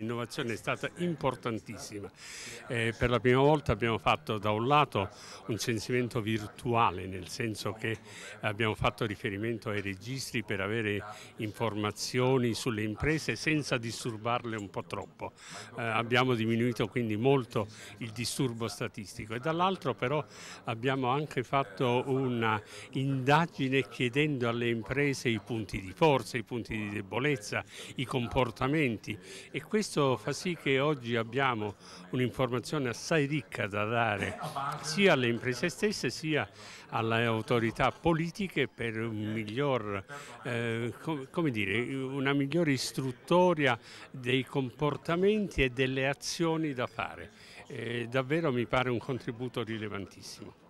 L'innovazione è stata importantissima. Eh, per la prima volta abbiamo fatto da un lato un censimento virtuale, nel senso che abbiamo fatto riferimento ai registri per avere informazioni sulle imprese senza disturbarle un po' troppo. Eh, abbiamo diminuito quindi molto il disturbo statistico e dall'altro però abbiamo anche fatto un'indagine chiedendo alle imprese i punti di forza, i punti di debolezza, i comportamenti e questo questo fa sì che oggi abbiamo un'informazione assai ricca da dare sia alle imprese stesse sia alle autorità politiche per un miglior, eh, com dire, una migliore istruttoria dei comportamenti e delle azioni da fare. Eh, davvero mi pare un contributo rilevantissimo.